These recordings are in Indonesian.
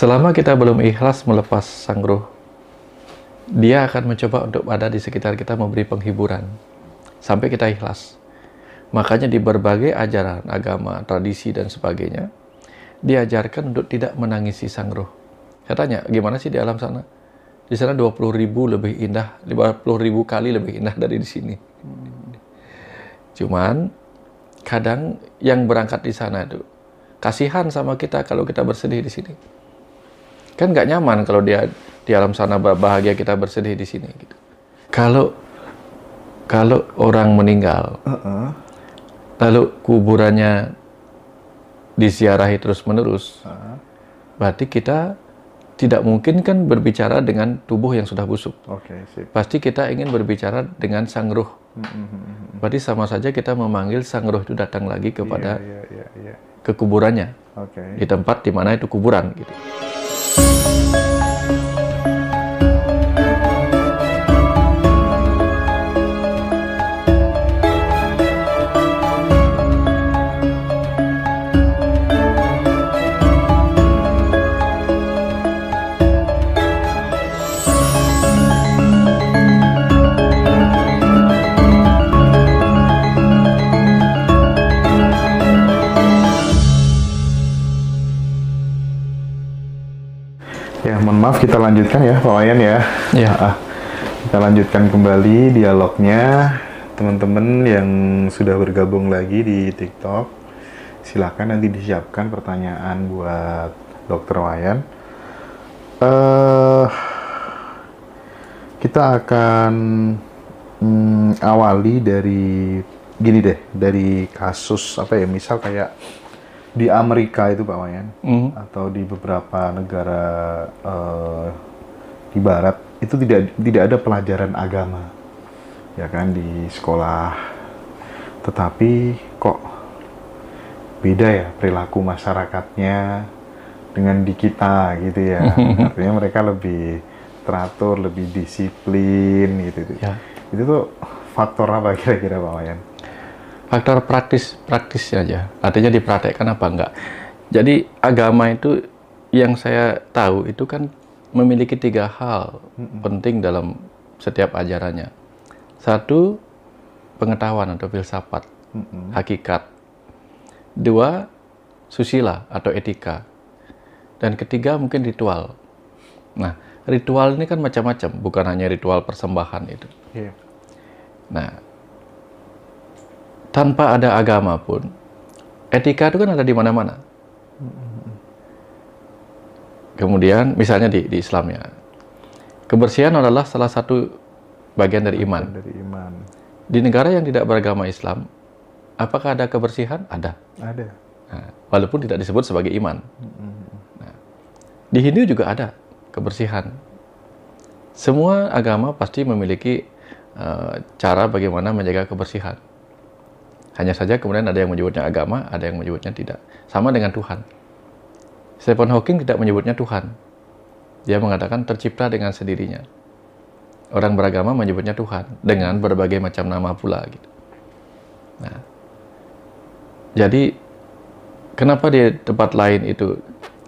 Selama kita belum ikhlas melepas sang roh, dia akan mencoba untuk ada di sekitar kita memberi penghiburan sampai kita ikhlas. Makanya di berbagai ajaran agama, tradisi dan sebagainya diajarkan untuk tidak menangisi sang roh. Saya tanya, gimana sih di alam sana? Di sana 20 ribu lebih indah, 50 ribu kali lebih indah dari di sini. Cuman kadang yang berangkat di sana itu kasihan sama kita kalau kita bersedih di sini. Kan nggak nyaman kalau dia di alam sana bahagia kita bersedih di sini gitu. Kalau kalau orang meninggal, uh -uh. lalu kuburannya disiarahi terus menerus, uh -huh. berarti kita tidak mungkin kan berbicara dengan tubuh yang sudah busuk. Okay, sip. Pasti kita ingin berbicara dengan sang ruh. Hmm, hmm, hmm, berarti sama saja kita memanggil sang ruh itu datang lagi kepada yeah, yeah, yeah, yeah. kekuburannya okay. di tempat di mana itu kuburan. Gitu. Thank you. Ya, mohon maaf kita lanjutkan ya Pak Wayan ya. Iya. Ah, ah, kita lanjutkan kembali dialognya teman-teman yang sudah bergabung lagi di TikTok. Silakan nanti disiapkan pertanyaan buat Dokter Wayan. Uh, kita akan mm, awali dari gini deh dari kasus apa ya misal kayak di Amerika itu Pak Wayan mm. atau di beberapa negara uh, di Barat itu tidak tidak ada pelajaran agama ya kan di sekolah tetapi kok beda ya perilaku masyarakatnya dengan di kita gitu ya artinya mereka lebih teratur lebih disiplin gitu, gitu. Ya. itu tuh faktor apa kira-kira Pak Wayan? faktor praktis praktis saja artinya dipraktekkan apa enggak jadi agama itu yang saya tahu itu kan memiliki tiga hal hmm. penting dalam setiap ajarannya satu pengetahuan atau filsafat hmm. hakikat dua susila atau etika dan ketiga mungkin ritual nah ritual ini kan macam-macam bukan hanya ritual persembahan itu yeah. nah tanpa ada agama pun etika itu kan ada di mana-mana kemudian misalnya di, di Islam ya kebersihan adalah salah satu bagian dari iman. dari iman di negara yang tidak beragama Islam apakah ada kebersihan ada ada nah, walaupun tidak disebut sebagai iman nah, di Hindu juga ada kebersihan semua agama pasti memiliki uh, cara bagaimana menjaga kebersihan hanya saja kemudian ada yang menyebutnya agama, ada yang menyebutnya tidak. Sama dengan Tuhan. Stephen Hawking tidak menyebutnya Tuhan. Dia mengatakan tercipta dengan sendirinya. Orang beragama menyebutnya Tuhan dengan berbagai macam nama pula gitu. Nah, jadi kenapa di tempat lain itu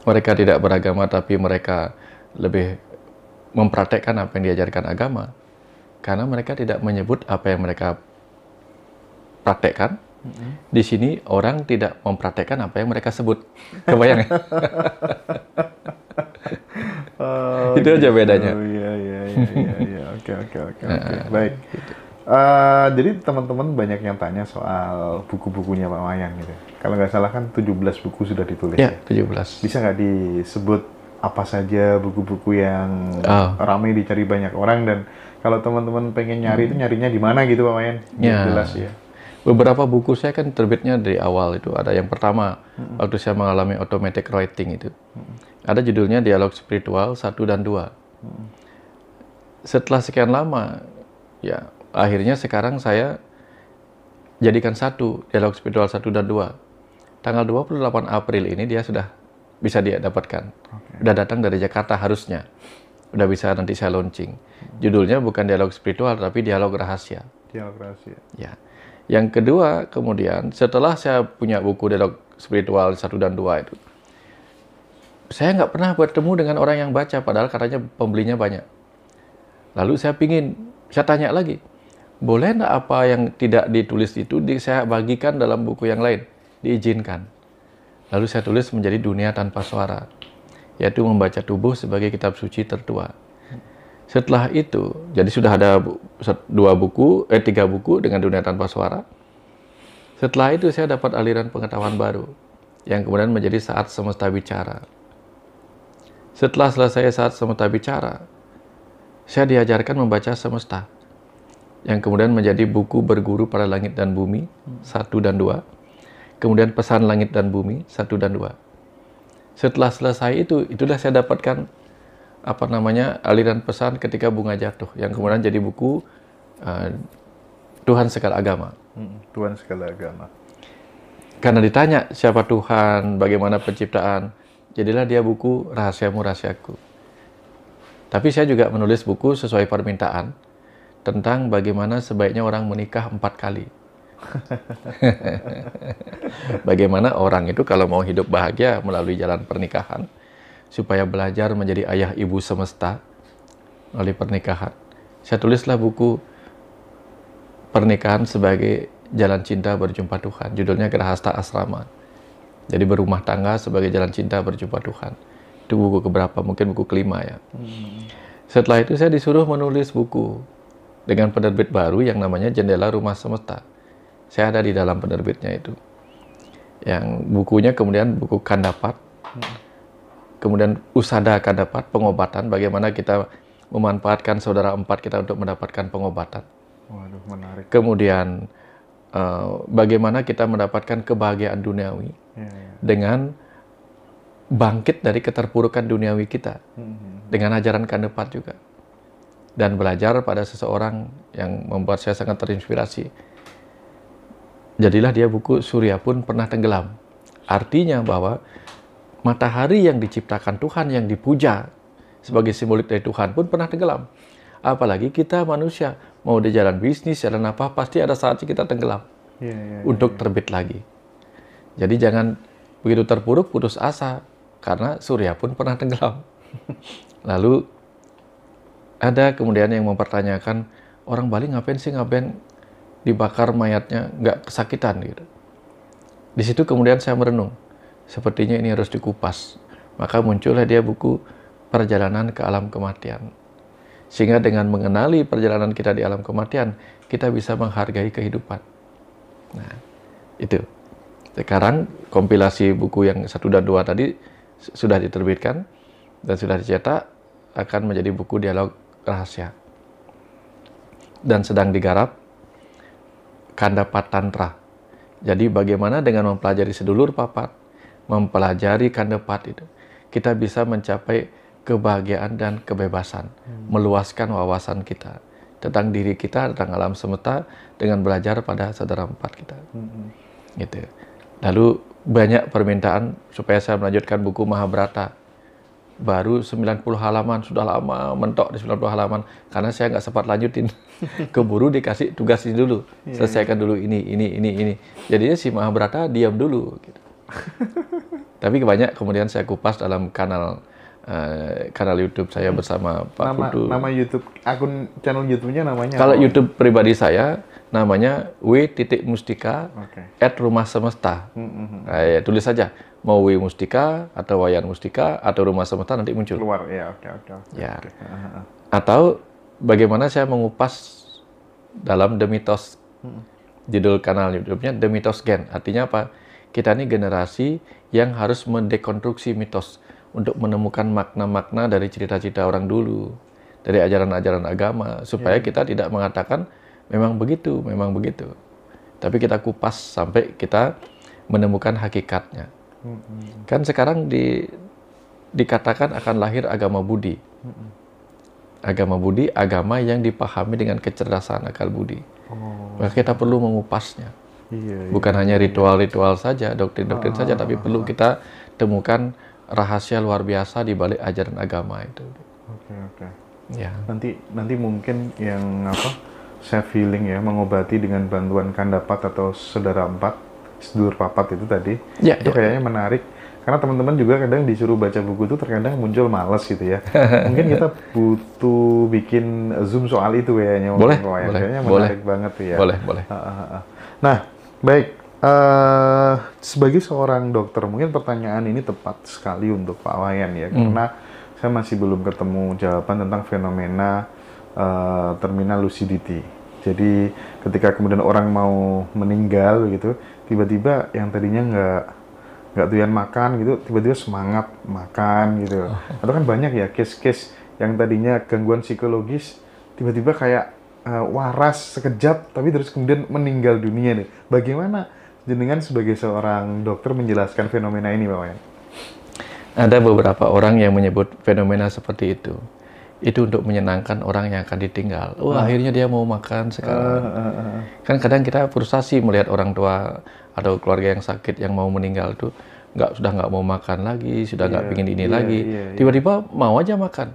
mereka tidak beragama tapi mereka lebih mempraktekkan apa yang diajarkan agama? Karena mereka tidak menyebut apa yang mereka praktekkan. Mm-hmm. Di sini orang tidak mempraktekkan apa yang mereka sebut. Kebayang ya? oh, Itu gitu. aja bedanya. Iya, iya, iya, iya, iya. Oke, oke, oke. Baik. Gitu. Uh, jadi teman-teman banyak yang tanya soal buku-bukunya Pak Mayang. gitu. Kalau nggak salah kan 17 buku sudah ditulis ya? ya? Bisa nggak disebut apa saja buku-buku yang oh. ramai dicari banyak orang dan kalau teman-teman pengen nyari hmm. itu nyarinya di mana gitu Pak Mayang? Ya. Jelas ya beberapa buku saya kan terbitnya dari awal itu ada yang pertama hmm. waktu saya mengalami automatic writing itu hmm. ada judulnya dialog spiritual satu dan dua hmm. setelah sekian lama ya akhirnya sekarang saya jadikan satu dialog spiritual satu dan dua tanggal 28 April ini dia sudah bisa dia dapatkan okay. udah datang dari Jakarta harusnya udah bisa nanti saya launching judulnya bukan dialog spiritual tapi dialog rahasia dialog rahasia ya yang kedua, kemudian setelah saya punya buku dialog spiritual satu dan dua itu, saya nggak pernah bertemu dengan orang yang baca, padahal katanya pembelinya banyak. Lalu saya pingin, saya tanya lagi, boleh nggak apa yang tidak ditulis itu di, saya bagikan dalam buku yang lain? Diizinkan. Lalu saya tulis menjadi dunia tanpa suara, yaitu membaca tubuh sebagai kitab suci tertua. Setelah itu, jadi sudah ada dua buku, eh tiga buku dengan dunia tanpa suara. Setelah itu saya dapat aliran pengetahuan baru yang kemudian menjadi saat semesta bicara. Setelah selesai saat semesta bicara, saya diajarkan membaca semesta yang kemudian menjadi buku berguru pada langit dan bumi satu dan dua, kemudian pesan langit dan bumi satu dan dua. Setelah selesai itu, itulah saya dapatkan apa namanya aliran pesan ketika bunga jatuh yang kemudian jadi buku uh, Tuhan segala agama. Tuhan segala agama. Karena ditanya siapa Tuhan, bagaimana penciptaan, jadilah dia buku rahasiamu rahasiaku. Tapi saya juga menulis buku sesuai permintaan tentang bagaimana sebaiknya orang menikah empat kali. bagaimana orang itu kalau mau hidup bahagia melalui jalan pernikahan, supaya belajar menjadi ayah ibu semesta melalui pernikahan. Saya tulislah buku Pernikahan sebagai Jalan Cinta Berjumpa Tuhan. Judulnya Gerahasta Asrama. Jadi berumah tangga sebagai jalan cinta berjumpa Tuhan. Itu buku keberapa? Mungkin buku kelima ya. Hmm. Setelah itu saya disuruh menulis buku dengan penerbit baru yang namanya Jendela Rumah Semesta. Saya ada di dalam penerbitnya itu. Yang bukunya kemudian buku Kandapat. Hmm kemudian usada akan dapat pengobatan, bagaimana kita memanfaatkan saudara empat kita untuk mendapatkan pengobatan. Waduh, menarik. Kemudian uh, bagaimana kita mendapatkan kebahagiaan duniawi ya, ya. dengan bangkit dari keterpurukan duniawi kita hmm. hmm, hmm. dengan ajaran kandepat juga dan belajar pada seseorang yang membuat saya sangat terinspirasi jadilah dia buku Surya pun pernah tenggelam artinya bahwa matahari yang diciptakan Tuhan yang dipuja sebagai simbolik dari Tuhan pun pernah tenggelam. Apalagi kita manusia mau di jalan bisnis, jalan apa pasti ada saatnya kita tenggelam yeah, yeah, yeah, untuk iya. terbit lagi. Jadi jangan begitu terpuruk putus asa karena surya pun pernah tenggelam. Lalu ada kemudian yang mempertanyakan orang Bali ngapain sih ngapain dibakar mayatnya nggak kesakitan gitu. Di situ kemudian saya merenung sepertinya ini harus dikupas. Maka muncullah dia buku Perjalanan ke Alam Kematian. Sehingga dengan mengenali perjalanan kita di alam kematian, kita bisa menghargai kehidupan. Nah, itu. Sekarang kompilasi buku yang satu dan dua tadi sudah diterbitkan dan sudah dicetak akan menjadi buku dialog rahasia. Dan sedang digarap Kandapat Tantra. Jadi bagaimana dengan mempelajari sedulur papat, mempelajari kandepat itu, kita bisa mencapai kebahagiaan dan kebebasan, hmm. meluaskan wawasan kita tentang diri kita, tentang alam semesta dengan belajar pada saudara empat kita. Hmm. Gitu. Lalu banyak permintaan supaya saya melanjutkan buku Mahabharata. Baru 90 halaman, sudah lama mentok di 90 halaman karena saya nggak sempat lanjutin. Keburu dikasih tugas ini dulu. Yeah, iya. Selesaikan dulu ini, ini, ini, ini. Jadinya si Mahabharata diam dulu gitu. Tapi banyak kemudian saya kupas dalam kanal uh, kanal YouTube saya hmm. bersama Pak nama, Kudu. Nama YouTube akun channel YouTube-nya namanya? Kalau apa? YouTube pribadi saya namanya W titik Mustika okay. at Rumah Semesta. Hmm, hmm, hmm Nah, ya, tulis saja mau W Mustika atau Wayan Mustika atau Rumah Semesta nanti muncul. Keluar ya, oke okay, oke. Okay, ya. Okay. Atau bagaimana saya mengupas dalam demitos hmm. judul kanal YouTube-nya demitos gen. Artinya apa? kita ini generasi yang harus mendekonstruksi mitos untuk menemukan makna-makna dari cerita-cerita orang dulu, dari ajaran-ajaran agama, supaya ya. kita tidak mengatakan memang begitu, memang begitu. Tapi kita kupas sampai kita menemukan hakikatnya. Kan sekarang di, dikatakan akan lahir agama budi. Agama budi, agama yang dipahami dengan kecerdasan akal budi. Oh. Maka kita perlu mengupasnya Iya, iya, Bukan iya. hanya ritual-ritual saja, doktrin-doktrin ah, saja, tapi perlu ah. kita temukan rahasia luar biasa di balik ajaran agama itu. Oke, okay, oke. Okay. Ya. Nanti nanti mungkin yang apa? Saya feeling ya, mengobati dengan bantuan kandapat atau saudara empat, sedur papat itu tadi. Ya, itu ya. kayaknya menarik karena teman-teman juga kadang disuruh baca buku itu terkadang muncul males gitu ya. Mungkin kita butuh bikin zoom soal itu kayaknya. Boleh, boleh. Kayaknya menarik boleh. banget ya. Boleh, boleh. Ah, ah, nah, Baik, uh, sebagai seorang dokter, mungkin pertanyaan ini tepat sekali untuk Pak Wayan ya, hmm. karena saya masih belum ketemu jawaban tentang fenomena uh, terminal lucidity. Jadi ketika kemudian orang mau meninggal begitu, tiba-tiba yang tadinya nggak nggak doyan makan gitu, tiba-tiba semangat makan gitu. Oh. Atau kan banyak ya case-case yang tadinya gangguan psikologis, tiba-tiba kayak uh, waras sekejap tapi terus kemudian meninggal dunia nih. Bagaimana jenengan sebagai seorang dokter menjelaskan fenomena ini, Pak Wayan? Ada beberapa orang yang menyebut fenomena seperti itu. Itu untuk menyenangkan orang yang akan ditinggal. Wah, oh, hmm. akhirnya dia mau makan sekarang. Uh, uh, uh. Kan kadang kita frustasi melihat orang tua atau keluarga yang sakit yang mau meninggal itu nggak sudah nggak mau makan lagi, sudah nggak yeah, pingin ini yeah, lagi. Iya, iya. Tiba-tiba yeah, yeah. mau aja makan.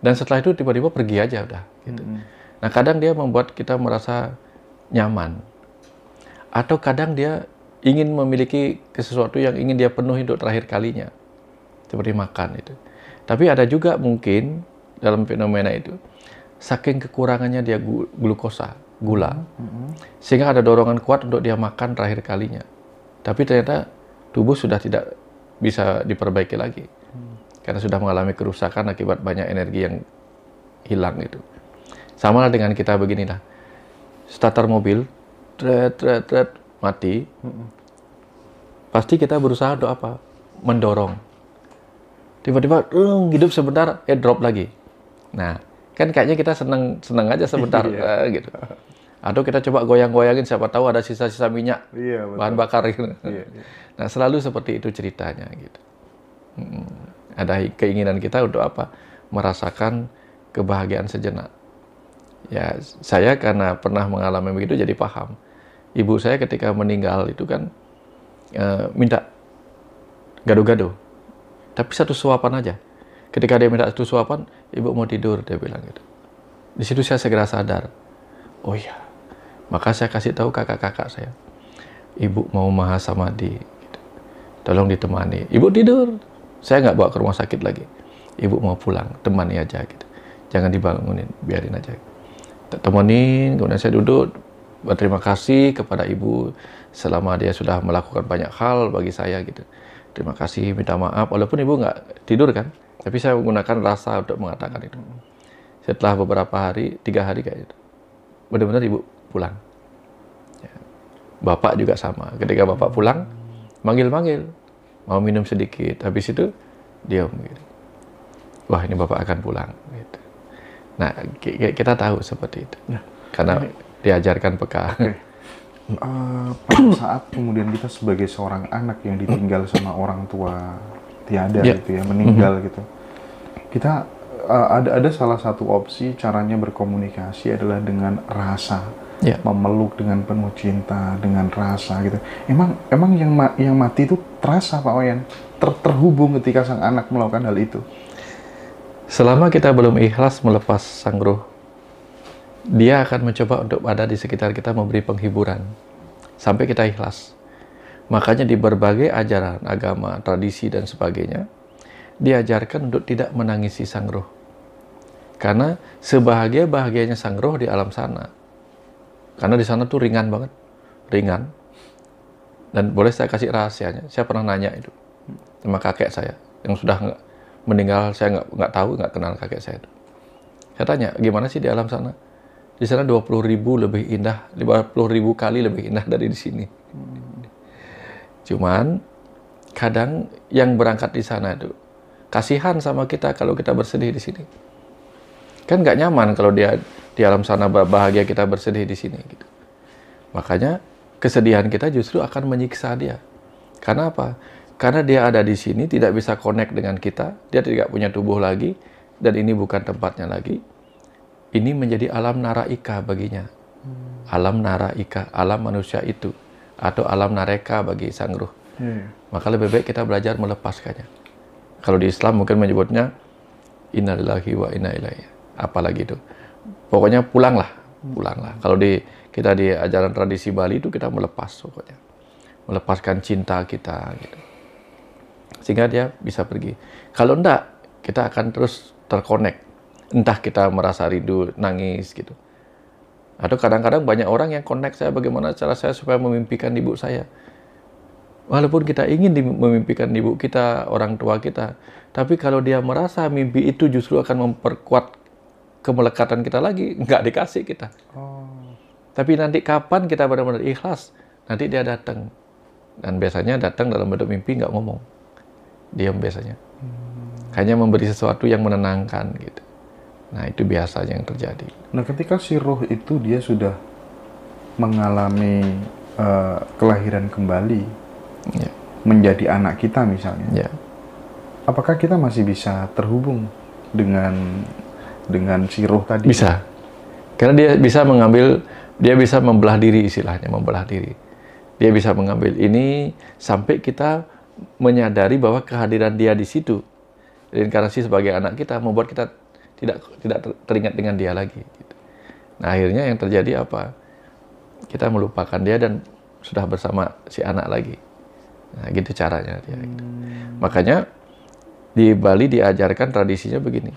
Dan setelah itu tiba-tiba pergi aja udah. Gitu. Mm -hmm, hmm. Nah, kadang dia membuat kita merasa nyaman. Atau kadang dia ingin memiliki sesuatu yang ingin dia penuhi untuk terakhir kalinya. Seperti makan itu. Tapi ada juga mungkin dalam fenomena itu saking kekurangannya dia glukosa, gula. Mm-hmm. Sehingga ada dorongan kuat untuk dia makan terakhir kalinya. Tapi ternyata tubuh sudah tidak bisa diperbaiki lagi. Hmm. Karena sudah mengalami kerusakan akibat banyak energi yang hilang itu. Sama lah dengan kita begini lah, Starter mobil, tret, tret, tret, mati. Pasti kita berusaha untuk apa? Mendorong. Tiba-tiba, uh, hidup sebentar, eh drop lagi. Nah, kan kayaknya kita seneng seneng aja sebentar, iya. eh, gitu. Atau kita coba goyang-goyangin, siapa tahu ada sisa-sisa minyak, iya, bahan bakar gitu. Iya, iya. Nah, selalu seperti itu ceritanya, gitu. Hmm. Ada keinginan kita untuk apa? Merasakan kebahagiaan sejenak. Ya, saya karena pernah mengalami begitu jadi paham. Ibu saya ketika meninggal itu kan e, minta gado-gado. Tapi satu suapan aja. Ketika dia minta satu suapan, ibu mau tidur, dia bilang gitu. Di situ saya segera sadar. Oh ya Maka saya kasih tahu kakak-kakak saya. Ibu mau maha Gitu. Tolong ditemani. Ibu tidur. Saya nggak bawa ke rumah sakit lagi. Ibu mau pulang, temani aja gitu. Jangan dibangunin, biarin aja. Gitu tak temenin kemudian saya duduk berterima kasih kepada ibu selama dia sudah melakukan banyak hal bagi saya gitu terima kasih minta maaf walaupun ibu nggak tidur kan tapi saya menggunakan rasa untuk mengatakan itu setelah beberapa hari tiga hari kayak itu benar-benar ibu pulang ya. bapak juga sama ketika bapak pulang manggil-manggil mau minum sedikit habis itu dia gitu. wah ini bapak akan pulang gitu Nah, kita tahu seperti itu. Nah, Karena ini, diajarkan peka. Okay. Uh, eh, pada saat kemudian kita sebagai seorang anak yang ditinggal sama orang tua tiada yeah. gitu ya, meninggal mm -hmm. gitu. Kita uh, ada ada salah satu opsi caranya berkomunikasi adalah dengan rasa. Ya. memeluk dengan penuh cinta, dengan rasa gitu. Emang emang yang ma yang mati itu terasa Pak Wayan, ter terhubung ketika sang anak melakukan hal itu. Selama kita belum ikhlas melepas sang roh, dia akan mencoba untuk ada di sekitar kita memberi penghiburan sampai kita ikhlas. Makanya di berbagai ajaran agama, tradisi dan sebagainya diajarkan untuk tidak menangisi sang roh. Karena sebahagia-bahagianya sang roh di alam sana. Karena di sana tuh ringan banget. Ringan. Dan boleh saya kasih rahasianya. Saya pernah nanya itu sama kakek saya yang sudah nggak meninggal saya nggak nggak tahu nggak kenal kakek saya itu saya tanya gimana sih di alam sana di sana 20 ribu lebih indah 50 ribu kali lebih indah dari di sini cuman kadang yang berangkat di sana itu kasihan sama kita kalau kita bersedih di sini kan nggak nyaman kalau dia di alam sana bahagia kita bersedih di sini gitu makanya kesedihan kita justru akan menyiksa dia karena apa karena dia ada di sini, tidak bisa connect dengan kita, dia tidak punya tubuh lagi, dan ini bukan tempatnya lagi. Ini menjadi alam naraika baginya. Hmm. Alam naraika, alam manusia itu. Atau alam nareka bagi sang ruh. Hmm. Maka lebih baik kita belajar melepaskannya. Kalau di Islam mungkin menyebutnya, innalillahi wa inna ilaihi. Apalagi itu. Pokoknya pulanglah, hmm. pulanglah. Kalau di kita di ajaran tradisi Bali itu kita melepas pokoknya. Melepaskan cinta kita gitu sehingga dia bisa pergi. Kalau enggak, kita akan terus terkonek. Entah kita merasa rindu, nangis gitu. Atau kadang-kadang banyak orang yang connect saya bagaimana cara saya supaya memimpikan ibu saya. Walaupun kita ingin memimpikan ibu kita, orang tua kita, tapi kalau dia merasa mimpi itu justru akan memperkuat kemelekatan kita lagi, nggak dikasih kita. Oh. Tapi nanti kapan kita benar-benar ikhlas, nanti dia datang. Dan biasanya datang dalam bentuk mimpi, nggak ngomong diam biasanya. Hanya memberi sesuatu yang menenangkan gitu. Nah, itu biasanya yang terjadi. Nah, ketika si roh itu dia sudah mengalami uh, kelahiran kembali, ya. menjadi anak kita misalnya, ya. apakah kita masih bisa terhubung dengan dengan si roh tadi? Bisa, karena dia bisa mengambil, dia bisa membelah diri istilahnya, membelah diri. Dia bisa mengambil ini sampai kita menyadari bahwa kehadiran dia di situ reinkarnasi sebagai anak kita membuat kita tidak tidak teringat dengan dia lagi. Gitu. Nah akhirnya yang terjadi apa? Kita melupakan dia dan sudah bersama si anak lagi. Nah gitu caranya dia. Gitu. Hmm. Makanya di Bali diajarkan tradisinya begini.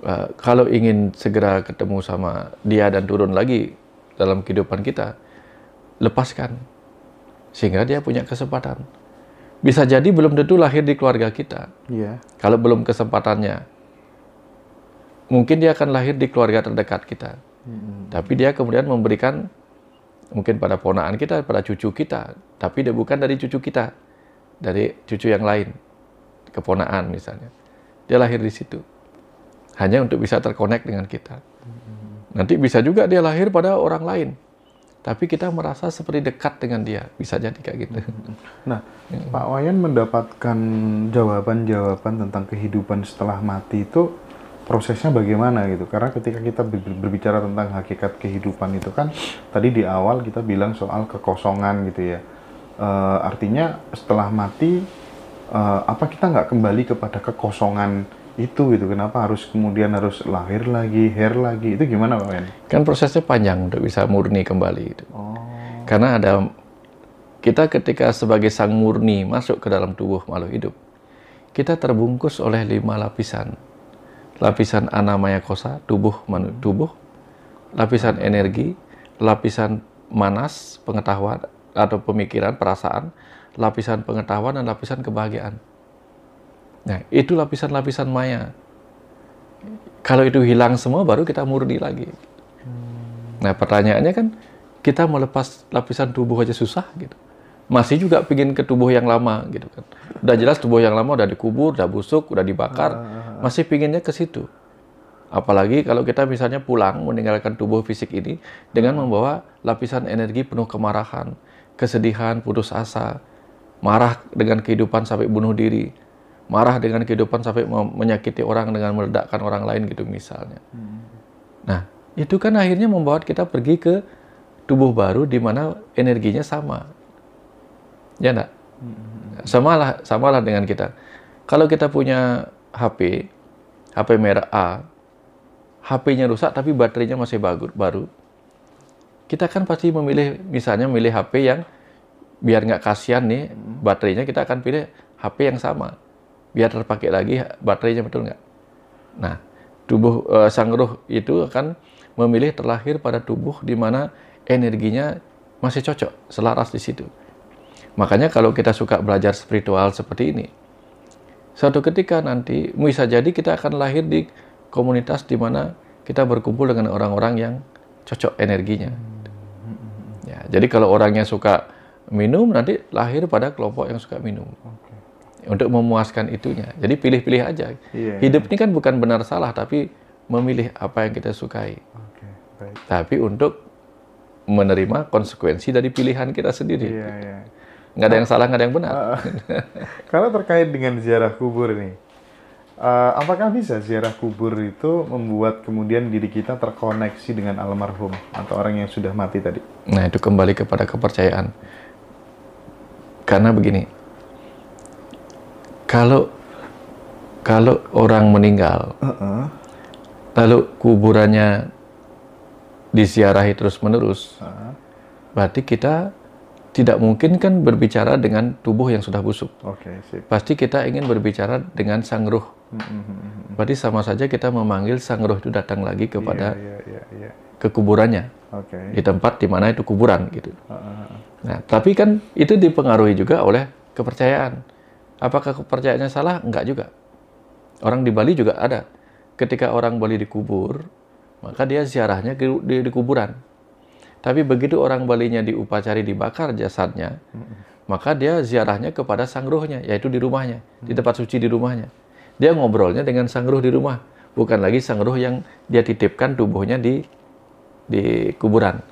Uh, kalau ingin segera ketemu sama dia dan turun lagi dalam kehidupan kita, lepaskan sehingga dia punya kesempatan bisa jadi belum tentu lahir di keluarga kita. Yeah. Kalau belum kesempatannya, mungkin dia akan lahir di keluarga terdekat kita. Mm-hmm. Tapi dia kemudian memberikan mungkin pada ponaan kita, pada cucu kita. Tapi dia bukan dari cucu kita, dari cucu yang lain, keponaan misalnya. Dia lahir di situ, hanya untuk bisa terkonek dengan kita. Mm-hmm. Nanti bisa juga dia lahir pada orang lain tapi kita merasa seperti dekat dengan dia bisa jadi kayak gitu. Nah, hmm. Pak Wayan mendapatkan jawaban-jawaban tentang kehidupan setelah mati itu prosesnya bagaimana gitu? Karena ketika kita berbicara tentang hakikat kehidupan itu kan tadi di awal kita bilang soal kekosongan gitu ya. E, artinya setelah mati e, apa kita nggak kembali kepada kekosongan itu gitu kenapa harus kemudian harus lahir lagi hair lagi itu gimana pak Wen? kan prosesnya panjang untuk bisa murni kembali itu oh. karena ada kita ketika sebagai sang murni masuk ke dalam tubuh makhluk hidup kita terbungkus oleh lima lapisan lapisan anamaya kosa tubuh manu, tubuh lapisan energi lapisan manas pengetahuan atau pemikiran perasaan lapisan pengetahuan dan lapisan kebahagiaan Nah, itu lapisan-lapisan maya. Kalau itu hilang semua, baru kita murni lagi. Hmm. Nah, pertanyaannya kan, kita melepas lapisan tubuh aja susah gitu. Masih juga pingin ke tubuh yang lama gitu kan. Udah jelas tubuh yang lama udah dikubur, udah busuk, udah dibakar, ah, ah, ah. masih pinginnya ke situ. Apalagi kalau kita misalnya pulang meninggalkan tubuh fisik ini dengan hmm. membawa lapisan energi penuh kemarahan, kesedihan, putus asa, marah dengan kehidupan sampai bunuh diri, marah dengan kehidupan sampai menyakiti orang dengan meledakkan orang lain gitu misalnya. Hmm. Nah, itu kan akhirnya membawa kita pergi ke tubuh baru di mana energinya sama. Ya enggak? Hmm. Samalah samalah dengan kita. Kalau kita punya HP, HP merek A, HP-nya rusak tapi baterainya masih bagus baru, kita kan pasti memilih misalnya memilih HP yang biar nggak kasihan nih hmm. baterainya kita akan pilih HP yang sama biar terpakai lagi baterainya betul nggak? Nah, tubuh e, eh, sang roh itu akan memilih terlahir pada tubuh di mana energinya masih cocok, selaras di situ. Makanya kalau kita suka belajar spiritual seperti ini, suatu ketika nanti bisa jadi kita akan lahir di komunitas di mana kita berkumpul dengan orang-orang yang cocok energinya. Ya, jadi kalau orangnya suka minum nanti lahir pada kelompok yang suka minum untuk memuaskan itunya. Jadi pilih-pilih aja. Yeah, iya. Hidup ini kan bukan benar salah, tapi memilih apa yang kita sukai. Okay, baik. Tapi untuk menerima konsekuensi dari pilihan kita sendiri. Yeah, yeah. Nggak ada nah, yang salah, nggak ada yang benar. Eh, eh. kalau terkait dengan ziarah kubur ini, uh, apakah bisa ziarah kubur itu membuat kemudian diri kita terkoneksi dengan almarhum atau orang yang sudah mati tadi? Nah itu kembali kepada kepercayaan. Karena begini, kalau kalau orang meninggal, uh -uh. lalu kuburannya disiarahi terus-menerus, uh -huh. berarti kita tidak mungkin kan berbicara dengan tubuh yang sudah busuk. Okay, sip. Pasti kita ingin berbicara dengan sang ruh. Hmm, hmm, hmm, berarti sama saja kita memanggil sang ruh itu datang lagi kepada yeah, yeah, yeah, yeah. ke okay. di tempat di mana itu kuburan gitu. Uh -huh. Nah, tapi kan itu dipengaruhi juga oleh kepercayaan. Apakah kepercayaannya salah? Enggak juga. Orang di Bali juga ada. Ketika orang Bali dikubur, maka dia ziarahnya di, di, di kuburan. Tapi begitu orang Balinya diupacari dibakar jasadnya, maka dia ziarahnya kepada sang ruhnya, yaitu di rumahnya, di tempat suci di rumahnya. Dia ngobrolnya dengan sang ruh di rumah, bukan lagi sang ruh yang dia titipkan tubuhnya di di kuburan.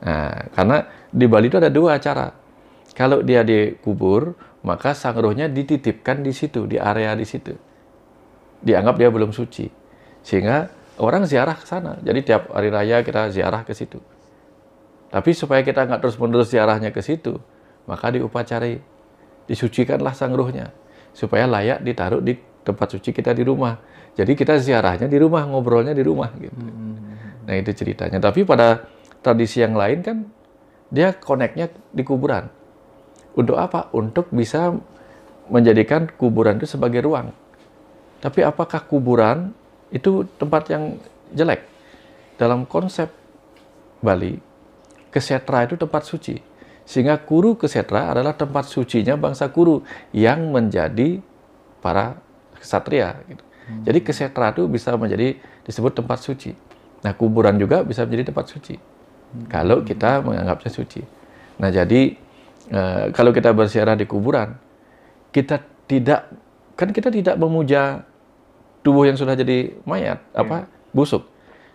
Nah, karena di Bali itu ada dua cara. Kalau dia dikubur, maka sang rohnya dititipkan di situ, di area di situ. Dianggap dia belum suci. Sehingga orang ziarah ke sana. Jadi tiap hari raya kita ziarah ke situ. Tapi supaya kita nggak terus-menerus ziarahnya ke situ, maka diupacari, disucikanlah sang rohnya. supaya layak ditaruh di tempat suci kita di rumah. Jadi kita ziarahnya di rumah, ngobrolnya di rumah gitu. Hmm. Nah itu ceritanya. Tapi pada tradisi yang lain kan dia koneknya di kuburan untuk apa? Untuk bisa menjadikan kuburan itu sebagai ruang. Tapi apakah kuburan itu tempat yang jelek? Dalam konsep Bali, kesetra itu tempat suci. Sehingga Kuru kesetra adalah tempat sucinya bangsa Kuru yang menjadi para kesatria. Gitu. Hmm. Jadi kesetra itu bisa menjadi disebut tempat suci. Nah kuburan juga bisa menjadi tempat suci. Hmm. Kalau kita menganggapnya suci. Nah jadi e, kalau kita berziarah di kuburan, kita tidak kan kita tidak memuja tubuh yang sudah jadi mayat yeah. apa busuk,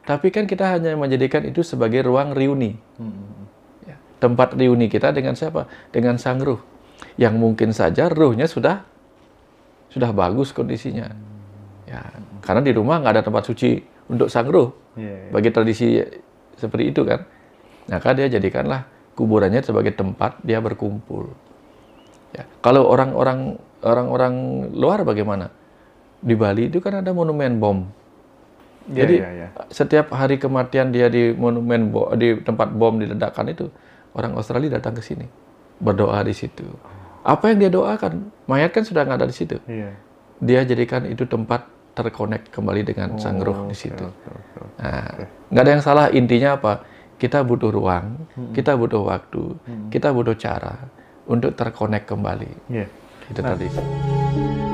tapi kan kita hanya menjadikan itu sebagai ruang reuni, hmm. Ya, tempat reuni kita dengan siapa? Dengan sang ruh, yang mungkin saja ruhnya sudah sudah bagus kondisinya, ya karena di rumah nggak ada tempat suci untuk sang ruh, yeah, yeah. bagi tradisi seperti itu kan, maka dia jadikanlah kuburannya sebagai tempat dia berkumpul. Ya. Kalau orang-orang orang-orang luar bagaimana? Di Bali itu kan ada monumen bom. Ya, Jadi ya, ya. setiap hari kematian dia di monumen bo di tempat bom diledakkan itu orang Australia datang ke sini berdoa di situ. Oh. Apa yang dia doakan? Mayat kan sudah nggak ada di situ. Ya. Dia jadikan itu tempat terkonek kembali dengan oh, sang okay, di situ. Okay, okay, okay. Nah, nggak ada yang salah intinya apa? kita butuh ruang, hmm. kita butuh waktu, hmm. kita butuh cara untuk terkonek kembali. Yeah. Itu nah. tadi.